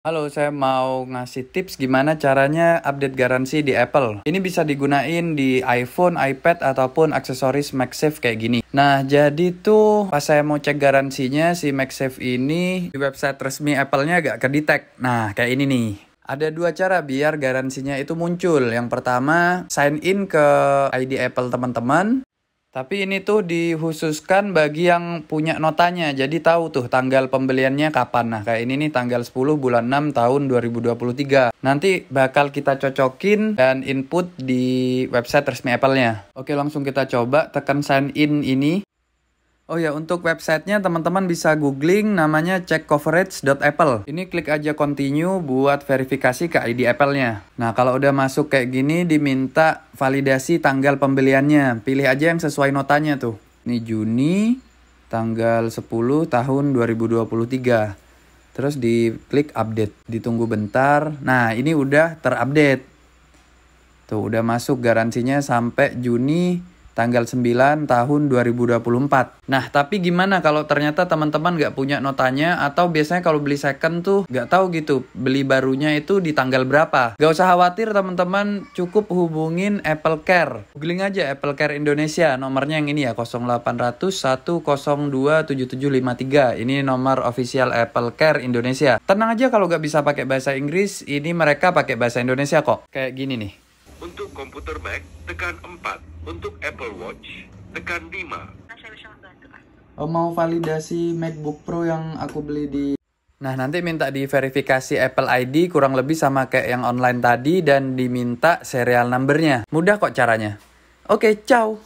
Halo, saya mau ngasih tips gimana caranya update garansi di Apple. Ini bisa digunain di iPhone, iPad, ataupun aksesoris MagSafe kayak gini. Nah, jadi tuh pas saya mau cek garansinya, si MagSafe ini di website resmi Apple-nya agak kedetek. Nah, kayak ini nih. Ada dua cara biar garansinya itu muncul. Yang pertama, sign in ke ID Apple teman-teman. Tapi ini tuh dihususkan bagi yang punya notanya. Jadi tahu tuh tanggal pembeliannya kapan. Nah, kayak ini nih tanggal 10 bulan 6 tahun 2023. Nanti bakal kita cocokin dan input di website resmi Apple-nya. Oke, langsung kita coba tekan sign in ini. Oh ya, untuk websitenya teman-teman bisa googling namanya checkcoverage.apple. Ini klik aja continue buat verifikasi ke ID Apple-nya. Nah, kalau udah masuk kayak gini diminta validasi tanggal pembeliannya. Pilih aja yang sesuai notanya tuh. Ini Juni tanggal 10 tahun 2023. Terus di klik update, ditunggu bentar. Nah, ini udah terupdate. Tuh, udah masuk garansinya sampai Juni tanggal 9 tahun 2024. Nah, tapi gimana kalau ternyata teman-teman nggak punya notanya atau biasanya kalau beli second tuh nggak tahu gitu beli barunya itu di tanggal berapa? Gak usah khawatir teman-teman, cukup hubungin Apple Care. Googling aja Apple Care Indonesia, nomornya yang ini ya 0800 lima tiga. Ini nomor official Apple Care Indonesia. Tenang aja kalau nggak bisa pakai bahasa Inggris, ini mereka pakai bahasa Indonesia kok. Kayak gini nih komputer Mac, tekan 4. Untuk Apple Watch, tekan 5. Oh, mau validasi MacBook Pro yang aku beli di Nah, nanti minta diverifikasi Apple ID kurang lebih sama kayak yang online tadi dan diminta serial numbernya. Mudah kok caranya. Oke, ciao!